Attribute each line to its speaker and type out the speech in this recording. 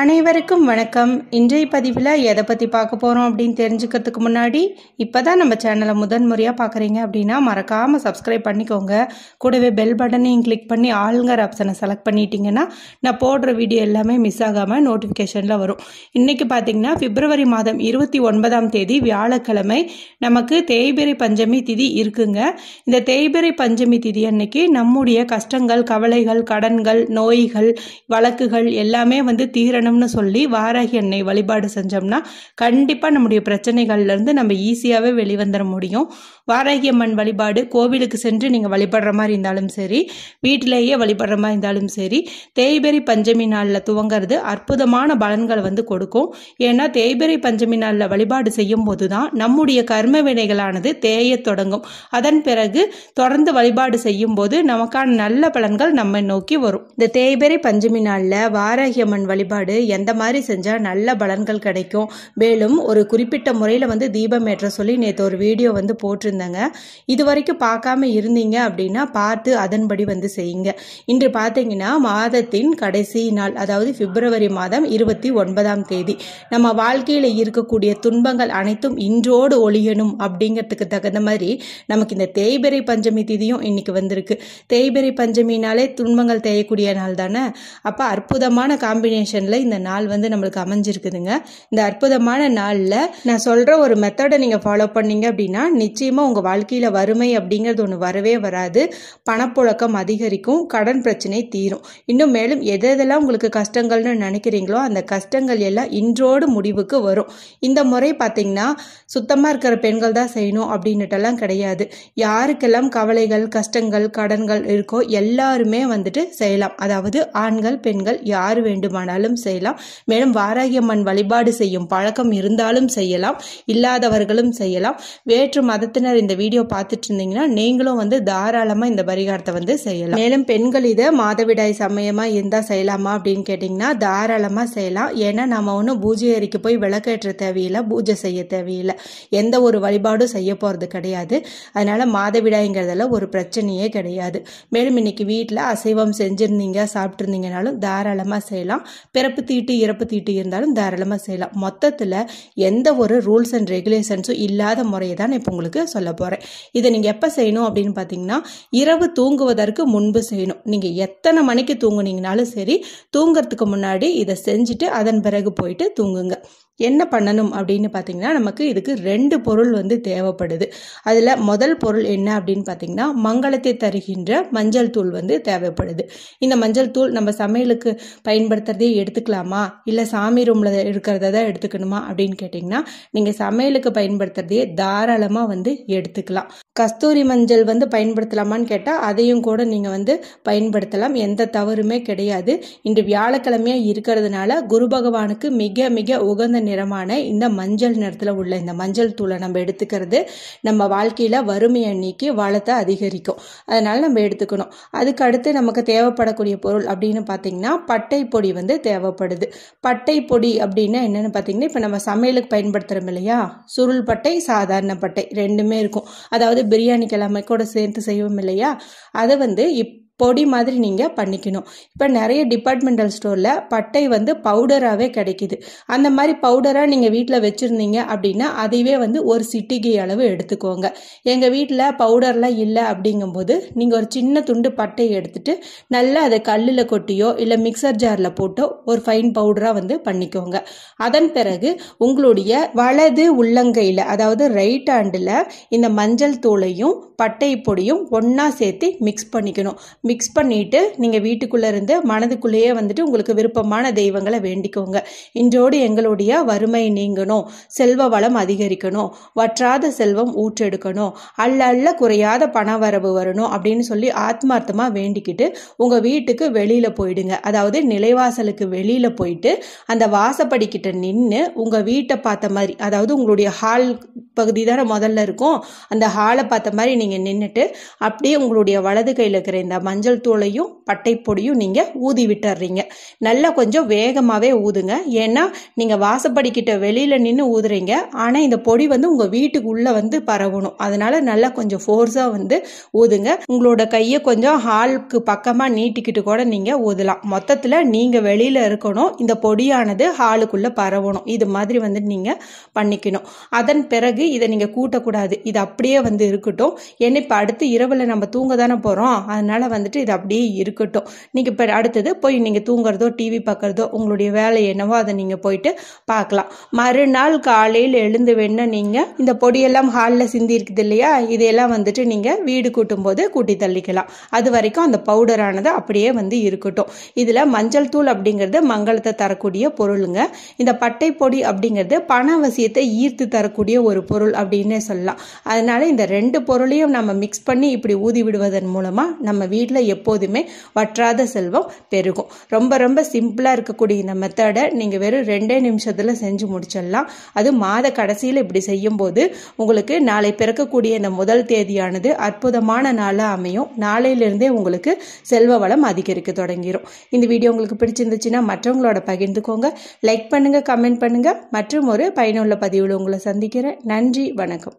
Speaker 1: அனைவருக்கும் வணக்கம் இன்றைய பதிவில் எதை பற்றி பார்க்க போகிறோம் அப்படின்னு தெரிஞ்சுக்கிறதுக்கு முன்னாடி இப்போ தான் நம்ம சேனலை முதன் முறையாக பார்க்குறீங்க அப்படின்னா மறக்காமல் சப்ஸ்கிரைப் பண்ணிக்கோங்க கூடவே பெல் பட்டனையும் கிளிக் பண்ணி ஆளுங்கர் ஆப்ஷனை செலக்ட் பண்ணிட்டீங்கன்னா நான் போடுற வீடியோ எல்லாமே மிஸ் ஆகாமல் நோட்டிஃபிகேஷனில் வரும் இன்றைக்கி பார்த்திங்கன்னா பிப்ரவரி மாதம் இருபத்தி ஒன்பதாம் தேதி வியாழக்கிழமை நமக்கு தேய்பிரை பஞ்சமி திதி இருக்குங்க இந்த தேய்பிரை பஞ்சமி திதி அன்னைக்கு நம்முடைய கஷ்டங்கள் கவலைகள் கடன்கள் நோய்கள் வழக்குகள் எல்லாமே வந்து தீர வரணும்னு சொல்லி வாராகி அன்னை வழிபாடு செஞ்சோம்னா கண்டிப்பாக நம்முடைய பிரச்சனைகள்லேருந்து நம்ம ஈஸியாகவே வெளிவந்துட முடியும் வாராகி அம்மன் வழிபாடு கோவிலுக்கு சென்று நீங்கள் வழிபடுற மாதிரி இருந்தாலும் சரி வீட்டிலேயே வழிபடுற மாதிரி இருந்தாலும் சரி தேய்பெரி பஞ்சமி நாளில் துவங்கிறது அற்புதமான பலன்களை வந்து கொடுக்கும் ஏன்னா தேய்பெரி பஞ்சமி நாளில் வழிபாடு செய்யும் போது தான் நம்முடைய கர்ம வினைகளானது தேய தொடங்கும் அதன் பிறகு தொடர்ந்து வழிபாடு செய்யும் போது நமக்கான நல்ல பலன்கள் நம்மை நோக்கி வரும் இந்த தேய்பெரி பஞ்சமி நாளில் வாராகி அம்மன் வழிபாடு வழிபாடு எந்த மாதிரி செஞ்சால் நல்ல பலன்கள் கிடைக்கும் மேலும் ஒரு குறிப்பிட்ட முறையில் வந்து தீபம் ஏற்ற சொல்லி நேற்று ஒரு வீடியோ வந்து போட்டிருந்தேங்க இது வரைக்கும் பார்க்காம இருந்தீங்க அப்படின்னா பார்த்து அதன்படி வந்து செய்யுங்க இன்று பார்த்தீங்கன்னா மாதத்தின் கடைசி நாள் அதாவது பிப்ரவரி மாதம் இருபத்தி ஒன்பதாம் தேதி நம்ம வாழ்க்கையில் இருக்கக்கூடிய துன்பங்கள் அனைத்தும் இன்றோடு ஒழியணும் அப்படிங்கிறதுக்கு தகுந்த மாதிரி நமக்கு இந்த தேய்பிரை பஞ்சமி திதியும் இன்னைக்கு வந்திருக்கு தேய்பிரை பஞ்சமினாலே துன்பங்கள் தேயக்கூடிய நாள் தானே அப்போ அற்புதமான காம்பினேஷனில் இந்த நாள் வந்து நம்மளுக்கு அமைஞ்சிருக்குதுங்க இந்த அற்புதமான நாளில் நான் சொல்கிற ஒரு மெத்தடை நீங்கள் ஃபாலோ பண்ணீங்க அப்படின்னா நிச்சயமாக உங்கள் வாழ்க்கையில் வறுமை அப்படிங்கிறது ஒன்று வரவே வராது பணப்புழக்கம் அதிகரிக்கும் கடன் பிரச்சனை தீரும் இன்னும் மேலும் எதெல்லாம் உங்களுக்கு கஷ்டங்கள்னு நினைக்கிறீங்களோ அந்த கஷ்டங்கள் எல்லாம் இன்றோடு முடிவுக்கு வரும் இந்த முறை பார்த்தீங்கன்னா சுத்தமாக இருக்கிற பெண்கள் தான் செய்யணும் அப்படின்னுட்டெல்லாம் கிடையாது யாருக்கெல்லாம் கவலைகள் கஷ்டங்கள் கடன்கள் இருக்கோ எல்லாருமே வந்துட்டு செய்யலாம் அதாவது ஆண்கள் பெண்கள் யார் வேண்டுமானாலும் செய்யலாம் செய்யலாம் மேலும் வாராகியம்மன் வழிபாடு செய்யும் பழக்கம் இருந்தாலும் செய்யலாம் இல்லாதவர்களும் செய்யலாம் வேற்று மதத்தினர் இந்த வீடியோ பார்த்துட்டு இருந்தீங்கன்னா நீங்களும் வந்து தாராளமாக இந்த பரிகாரத்தை வந்து செய்யலாம் மேலும் பெண்கள் இதை மாதவிடாய் சமயமாக இருந்தால் செய்யலாமா அப்படின்னு கேட்டிங்கன்னா தாராளமாக செய்யலாம் ஏன்னா நம்ம ஒன்றும் பூஜை அறிக்கை போய் விளக்கேற்ற தேவையில்லை பூஜை செய்ய தேவையில்லை எந்த ஒரு வழிபாடும் செய்ய போகிறது கிடையாது அதனால் மாதவிடாய்ங்கிறதுல ஒரு பிரச்சனையே கிடையாது மேலும் இன்னைக்கு வீட்டில் அசைவம் செஞ்சுருந்தீங்க சாப்பிட்ருந்தீங்கனாலும் தாராளமாக செய்யலாம் பிறப்பு இடுப்பு தீட்டு இறப்பு தீட்டு இருந்தாலும் தாராளமாக செய்யலாம் மொத்தத்தில் எந்த ஒரு ரூல்ஸ் அண்ட் ரெகுலேஷன்ஸும் இல்லாத முறையை தான் இப்போ உங்களுக்கு சொல்ல போகிறேன் இதை நீங்கள் எப்போ செய்யணும் அப்படின்னு பார்த்தீங்கன்னா இரவு தூங்குவதற்கு முன்பு செய்யணும் நீங்கள் எத்தனை மணிக்கு தூங்குனீங்கனாலும் சரி தூங்குறதுக்கு முன்னாடி இதை செஞ்சுட்டு அதன் பிறகு போயிட்டு தூங்குங்க என்ன பண்ணணும் அப்படின்னு பார்த்தீங்கன்னா நமக்கு இதுக்கு ரெண்டு பொருள் வந்து தேவைப்படுது அதில் முதல் பொருள் என்ன அப்படின்னு பார்த்தீங்கன்னா மங்களத்தை தருகின்ற மஞ்சள் தூள் வந்து தேவைப்படுது இந்த மஞ்சள் தூள் நம்ம சமையலுக்கு பயன்படுத்துறதே எடுத்துக்கலாமா இல்லை சாமி ரூமில் இருக்கிறத தான் எடுத்துக்கணுமா அப்படின்னு கேட்டிங்கன்னா நீங்கள் சமையலுக்கு பயன்படுத்துறதையே தாராளமாக வந்து எடுத்துக்கலாம் கஸ்தூரி மஞ்சள் வந்து பயன்படுத்தலாமான்னு கேட்டால் அதையும் கூட நீங்கள் வந்து பயன்படுத்தலாம் எந்த தவறுமே கிடையாது இன்று வியாழக்கிழமையாக இருக்கிறதுனால குரு பகவானுக்கு மிக மிக உகந்த நிறமான இந்த மஞ்சள் நிறத்தில் உள்ள இந்த மஞ்சள் தூளை நம்ம எடுத்துக்கிறது நம்ம வாழ்க்கையில் வறுமையை நீக்கி வளத்தை அதிகரிக்கும் அதனால் நம்ம எடுத்துக்கணும் அதுக்கு அடுத்து நமக்கு தேவைப்படக்கூடிய பொருள் அப்படின்னு பார்த்தீங்கன்னா பட்டை பொடி வந்து தேவைப்படுது பட்டை பொடி அப்படின்னா என்னென்னு பார்த்தீங்கன்னா இப்போ நம்ம சமையலுக்கு பயன்படுத்துகிறோம் இல்லையா சுருள் பட்டை சாதாரண பட்டை ரெண்டுமே இருக்கும் அதாவது பிரியாணி பிரியாணிக்கு கூட சேர்த்து செய்வோம் இல்லையா அதை வந்து இப் பொடி மாதிரி நீங்கள் பண்ணிக்கணும் இப்போ நிறைய டிபார்ட்மெண்டல் ஸ்டோரில் பட்டை வந்து பவுடராகவே கிடைக்கிது அந்த மாதிரி பவுடராக நீங்கள் வீட்டில் வச்சுருந்தீங்க அப்படின்னா அதைவே வந்து ஒரு சிட்டிகை அளவு எடுத்துக்கோங்க எங்கள் வீட்டில் பவுடர்லாம் இல்லை அப்படிங்கும்போது நீங்கள் ஒரு சின்ன துண்டு பட்டை எடுத்துட்டு நல்லா அதை கல்லில் கொட்டியோ இல்லை மிக்சர் ஜாரில் போட்டோ ஒரு ஃபைன் பவுடராக வந்து பண்ணிக்கோங்க அதன் பிறகு உங்களுடைய வலது உள்ளங்கையில் அதாவது ரைட் ஹேண்டில் இந்த மஞ்சள் தூளையும் பட்டை பொடியும் ஒன்றா சேர்த்து மிக்ஸ் பண்ணிக்கணும் மிக்ஸ் பண்ணிவிட்டு நீங்கள் வீட்டுக்குள்ளே இருந்து மனதுக்குள்ளேயே வந்துட்டு உங்களுக்கு விருப்பமான தெய்வங்களை வேண்டிக்கோங்க இன்றோடு எங்களுடைய வறுமை நீங்கணும் செல்வ வளம் அதிகரிக்கணும் வற்றாத செல்வம் ஊற்றெடுக்கணும் அல்ல அல்ல குறையாத பண வரவு வரணும் அப்படின்னு சொல்லி ஆத்மார்த்தமாக வேண்டிக்கிட்டு உங்கள் வீட்டுக்கு வெளியில் போயிடுங்க அதாவது நிலைவாசலுக்கு வெளியில் போயிட்டு அந்த வாசப்படிக்கிட்ட நின்று உங்கள் வீட்டை பார்த்த மாதிரி அதாவது உங்களுடைய ஹால் பகுதி தானே முதல்ல இருக்கும் அந்த ஹாலை பார்த்த மாதிரி நீங்கள் நின்றுட்டு அப்படியே உங்களுடைய வலது கையில் இருக்கிற இந்த மஞ்சள் தூளையும் பட்டைப்பொடியும் நீங்கள் ஊதி விட்டுறீங்க நல்லா கொஞ்சம் வேகமாகவே ஊதுங்க ஏன்னா நீங்கள் வாசப்படிக்கிட்ட வெளியில் நின்று ஊதுறீங்க ஆனால் இந்த பொடி வந்து உங்கள் வீட்டுக்கு உள்ளே வந்து பரவணும் அதனால் நல்லா கொஞ்சம் ஃபோர்ஸாக வந்து ஊதுங்க உங்களோட கையை கொஞ்சம் ஹாலுக்கு பக்கமாக நீட்டிக்கிட்டு கூட நீங்கள் ஊதலாம் மொத்தத்தில் நீங்கள் வெளியில் இருக்கணும் இந்த பொடியானது ஹாலுக்குள்ளே பரவணும் இது மாதிரி வந்து நீங்கள் பண்ணிக்கணும் அதன் பிறகு பிறகு இதை நீங்கள் கூட்டக்கூடாது இது அப்படியே வந்து இருக்கட்டும் ஏன்னா இப்போ அடுத்து இரவில் நம்ம தூங்க தானே போகிறோம் அதனால் வந்துட்டு இது அப்படியே இருக்கட்டும் நீங்கள் இப்போ அடுத்தது போய் நீங்கள் தூங்குறதோ டிவி பார்க்குறதோ உங்களுடைய வேலை என்னவோ அதை நீங்கள் போயிட்டு பார்க்கலாம் மறுநாள் காலையில் எழுந்து வேணா நீங்கள் இந்த பொடியெல்லாம் ஹாலில் சிந்தி இருக்குது இல்லையா இதையெல்லாம் வந்துட்டு நீங்கள் வீடு கூட்டும் போது கூட்டி தள்ளிக்கலாம் அது வரைக்கும் அந்த பவுடரானது அப்படியே வந்து இருக்கட்டும் இதில் மஞ்சள் தூள் அப்படிங்கிறது மங்களத்தை தரக்கூடிய பொருளுங்க இந்த பட்டை பொடி அப்படிங்கிறது பண அவசியத்தை ஈர்த்து தரக்கூடிய ஒரு பொருள் அப்படின்னே சொல்லலாம் அதனால் இந்த ரெண்டு பொருளையும் நம்ம மிக்ஸ் பண்ணி இப்படி ஊதி விடுவதன் மூலமாக நம்ம வீட்டில் எப்போதுமே வற்றாத செல்வம் பெருகும் ரொம்ப ரொம்ப சிம்பிளாக இருக்கக்கூடிய இந்த மெத்தடை நீங்கள் வெறும் ரெண்டே நிமிஷத்தில் செஞ்சு முடிச்சிடலாம் அது மாத கடைசியில் இப்படி செய்யும்போது உங்களுக்கு நாளை பிறக்கக்கூடிய இந்த முதல் தேதியானது அற்புதமான நாளாக அமையும் நாளையிலிருந்தே உங்களுக்கு செல்வ வளம் அதிகரிக்க தொடங்கிடும் இந்த வீடியோ உங்களுக்கு பிடிச்சிருந்துச்சுன்னா மற்றவங்களோட பகிர்ந்துக்கோங்க லைக் பண்ணுங்கள் கமெண்ட் பண்ணுங்கள் மற்றும் ஒரு பயனுள்ள பதிவில் உங்களை சந்திக்கிறேன் நன்றி நன்றி வணக்கம்